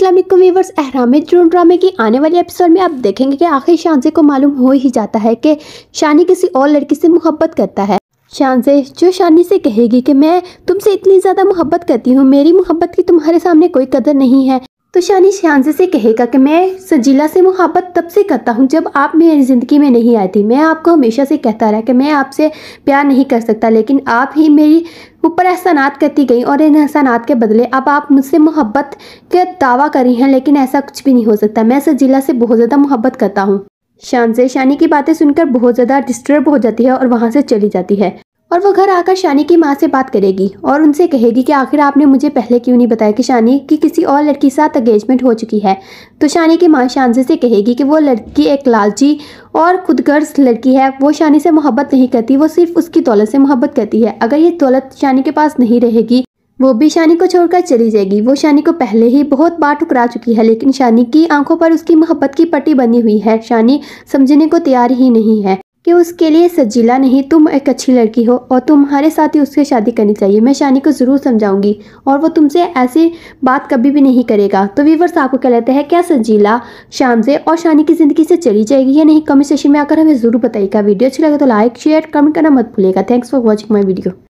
Aslam viewers अहराम drone ड्रामे की आने वाले एपिसोड में आप देखेंगे कि आखिर शानजे को मालूम हो ही जाता है कि शानी किसी और लड़की से मोहब्बत करता है शानजे जो शानी से कहेगी कि मैं तुमसे इतनी ज़्यादा मोहब्बत करती हूँ मेरी मोहब्बत की तुम्हारे सामने कोई कदर नहीं है तो शानी शानजे से कहेगा कि मैं सजीला से मुहब्बत तब से करता हूँ जब आप मेरी ज़िंदगी में नहीं आई थी मैं आपको हमेशा से कहता रहा कि मैं आपसे प्यार नहीं कर सकता लेकिन आप ही मेरी ऊपर एहसानात करती गई और इन एहसानात के बदले अब आप मुझसे मोहब्बत का दावा करी हैं लेकिन ऐसा कुछ भी नहीं हो सकता मैं सजीला से बहुत ज़्यादा मोहब्बत करता हूँ शानजे शानी की बातें सुनकर बहुत ज़्यादा डिस्टर्ब हो जाती है और वहाँ से चली जाती है और वो घर आकर शानी की माँ से बात करेगी और उनसे कहेगी कि आखिर आपने मुझे पहले क्यों नहीं बताया कि शानी की किसी और लड़की के साथ अंगेजमेंट हो चुकी है तो शानी की माँ शानजे से कहेगी कि वो लड़की एक लालची और खुदगर्ज लड़की है वो शानी से मोहब्बत नहीं करती वो सिर्फ उसकी दौलत से मोहब्बत करती है अगर ये दौलत शानी के पास नहीं रहेगी वो भी शानी को छोड़कर चली जाएगी वो शानी को पहले ही बहुत बार ठुकरा चुकी है लेकिन शानी की आंखों पर उसकी मोहब्बत की पट्टी बनी हुई है शानी समझने को तैयार ही नहीं है कि उसके लिए सजीला नहीं तुम एक अच्छी लड़की हो और तुम्हारे साथ ही उसके शादी करनी चाहिए मैं शानी को ज़रूर समझाऊंगी और वो तुमसे ऐसी बात कभी भी नहीं करेगा तो वीवर साहब को क्या लेते हैं क्या सजीला शाम से और शानी की ज़िंदगी से चली जाएगी या नहीं कमेंट सेशन में आकर हमें ज़रूर बताइएगा वीडियो अच्छी लगे तो लाइक शेयर कमेंट करना मत भूलेगा thanks for watching my video